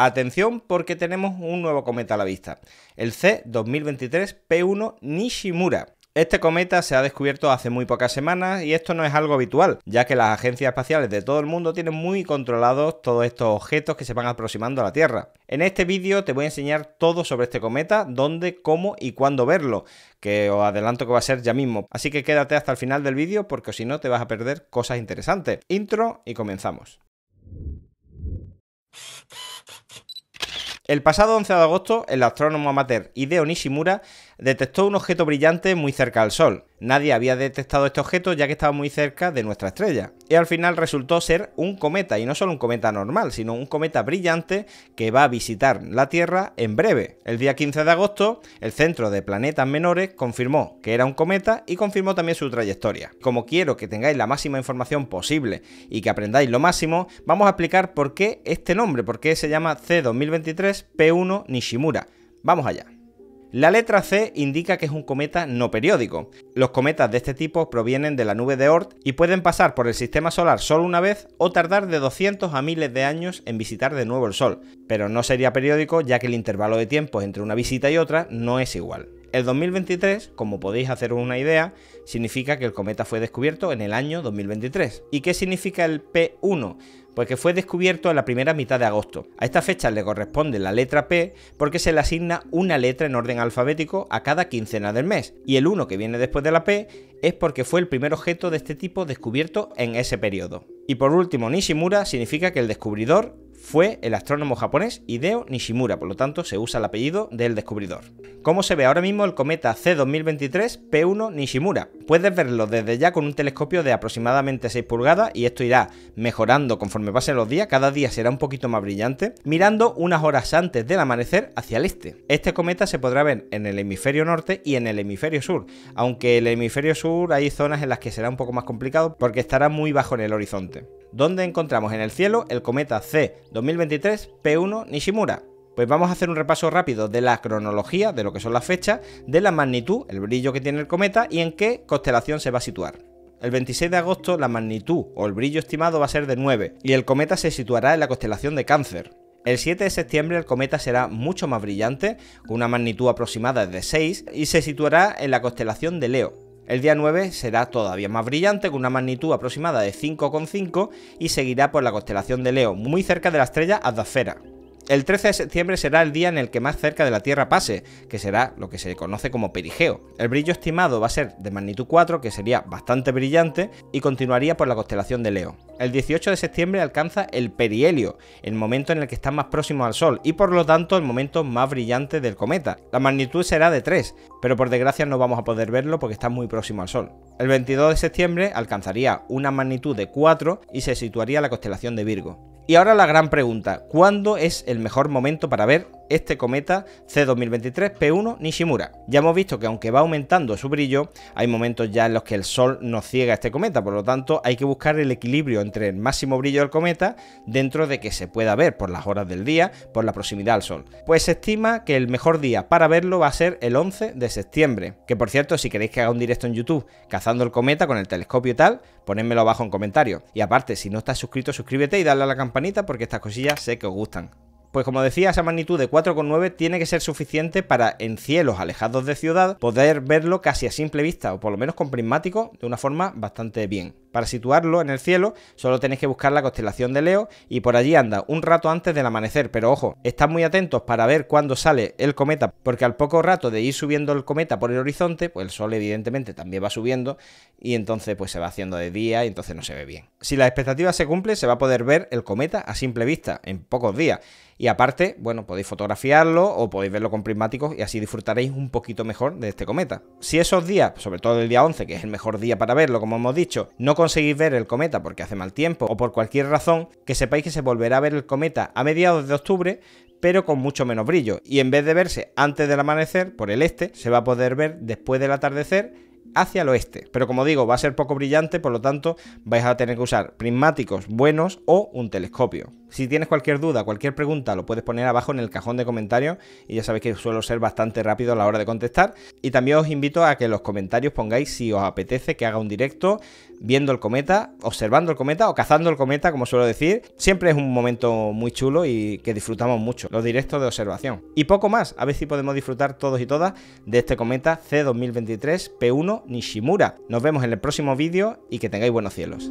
Atención porque tenemos un nuevo cometa a la vista, el C-2023P1 Nishimura. Este cometa se ha descubierto hace muy pocas semanas y esto no es algo habitual, ya que las agencias espaciales de todo el mundo tienen muy controlados todos estos objetos que se van aproximando a la Tierra. En este vídeo te voy a enseñar todo sobre este cometa, dónde, cómo y cuándo verlo, que os adelanto que va a ser ya mismo. Así que quédate hasta el final del vídeo porque si no te vas a perder cosas interesantes. Intro y comenzamos. El pasado 11 de agosto, el astrónomo amateur Hideo Nishimura detectó un objeto brillante muy cerca del Sol. Nadie había detectado este objeto ya que estaba muy cerca de nuestra estrella. Y al final resultó ser un cometa, y no solo un cometa normal, sino un cometa brillante que va a visitar la Tierra en breve. El día 15 de agosto, el Centro de Planetas Menores confirmó que era un cometa y confirmó también su trayectoria. Como quiero que tengáis la máxima información posible y que aprendáis lo máximo, vamos a explicar por qué este nombre, por qué se llama C2023 P1 Nishimura. Vamos allá. La letra C indica que es un cometa no periódico. Los cometas de este tipo provienen de la nube de Oort y pueden pasar por el sistema solar solo una vez o tardar de 200 a miles de años en visitar de nuevo el Sol, pero no sería periódico ya que el intervalo de tiempo entre una visita y otra no es igual. El 2023, como podéis hacer una idea, significa que el cometa fue descubierto en el año 2023. ¿Y qué significa el P1? Pues que fue descubierto en la primera mitad de agosto. A esta fecha le corresponde la letra P porque se le asigna una letra en orden alfabético a cada quincena del mes. Y el 1 que viene después de la P es porque fue el primer objeto de este tipo descubierto en ese periodo. Y por último, Nishimura significa que el descubridor fue el astrónomo japonés Hideo Nishimura, por lo tanto se usa el apellido del descubridor. Como se ve ahora mismo el cometa C2023 P1 Nishimura? Puedes verlo desde ya con un telescopio de aproximadamente 6 pulgadas y esto irá mejorando conforme pasen los días, cada día será un poquito más brillante, mirando unas horas antes del amanecer hacia el este. Este cometa se podrá ver en el hemisferio norte y en el hemisferio sur, aunque en el hemisferio sur hay zonas en las que será un poco más complicado porque estará muy bajo en el horizonte ¿Dónde encontramos en el cielo el cometa C 2023, P1 Nishimura. Pues vamos a hacer un repaso rápido de la cronología, de lo que son las fechas, de la magnitud, el brillo que tiene el cometa y en qué constelación se va a situar. El 26 de agosto la magnitud o el brillo estimado va a ser de 9 y el cometa se situará en la constelación de Cáncer. El 7 de septiembre el cometa será mucho más brillante, con una magnitud aproximada de 6 y se situará en la constelación de Leo. El día 9 será todavía más brillante, con una magnitud aproximada de 5,5 y seguirá por la constelación de Leo, muy cerca de la estrella Adafera. El 13 de septiembre será el día en el que más cerca de la Tierra pase, que será lo que se conoce como perigeo. El brillo estimado va a ser de magnitud 4, que sería bastante brillante, y continuaría por la constelación de Leo. El 18 de septiembre alcanza el perihelio, el momento en el que está más próximo al Sol y por lo tanto el momento más brillante del cometa. La magnitud será de 3, pero por desgracia no vamos a poder verlo porque está muy próximo al Sol. El 22 de septiembre alcanzaría una magnitud de 4 y se situaría la constelación de Virgo. Y ahora la gran pregunta, ¿cuándo es el mejor momento para ver este cometa C2023P1 Nishimura. Ya hemos visto que aunque va aumentando su brillo, hay momentos ya en los que el Sol nos ciega a este cometa, por lo tanto hay que buscar el equilibrio entre el máximo brillo del cometa dentro de que se pueda ver por las horas del día, por la proximidad al Sol. Pues se estima que el mejor día para verlo va a ser el 11 de septiembre, que por cierto si queréis que haga un directo en YouTube cazando el cometa con el telescopio y tal, ponedmelo abajo en comentarios. Y aparte, si no estás suscrito, suscríbete y dale a la campanita porque estas cosillas sé que os gustan. Pues como decía, esa magnitud de 4,9 tiene que ser suficiente para en cielos alejados de ciudad poder verlo casi a simple vista, o por lo menos con prismático de una forma bastante bien. Para situarlo en el cielo, solo tenéis que buscar la constelación de Leo y por allí anda un rato antes del amanecer, pero ojo, estad muy atentos para ver cuándo sale el cometa, porque al poco rato de ir subiendo el cometa por el horizonte, pues el sol evidentemente también va subiendo y entonces pues se va haciendo de día y entonces no se ve bien. Si la expectativa se cumple se va a poder ver el cometa a simple vista en pocos días. Y aparte, bueno, podéis fotografiarlo o podéis verlo con prismáticos y así disfrutaréis un poquito mejor de este cometa. Si esos días, sobre todo el día 11, que es el mejor día para verlo, como hemos dicho, no conseguís ver el cometa porque hace mal tiempo o por cualquier razón, que sepáis que se volverá a ver el cometa a mediados de octubre, pero con mucho menos brillo. Y en vez de verse antes del amanecer, por el este, se va a poder ver después del atardecer hacia el oeste. Pero como digo, va a ser poco brillante, por lo tanto vais a tener que usar prismáticos buenos o un telescopio. Si tienes cualquier duda, cualquier pregunta, lo puedes poner abajo en el cajón de comentarios y ya sabéis que suelo ser bastante rápido a la hora de contestar. Y también os invito a que en los comentarios pongáis si os apetece que haga un directo viendo el cometa, observando el cometa o cazando el cometa, como suelo decir. Siempre es un momento muy chulo y que disfrutamos mucho, los directos de observación. Y poco más, a ver si podemos disfrutar todos y todas de este cometa C2023 P1 Nishimura. Nos vemos en el próximo vídeo y que tengáis buenos cielos.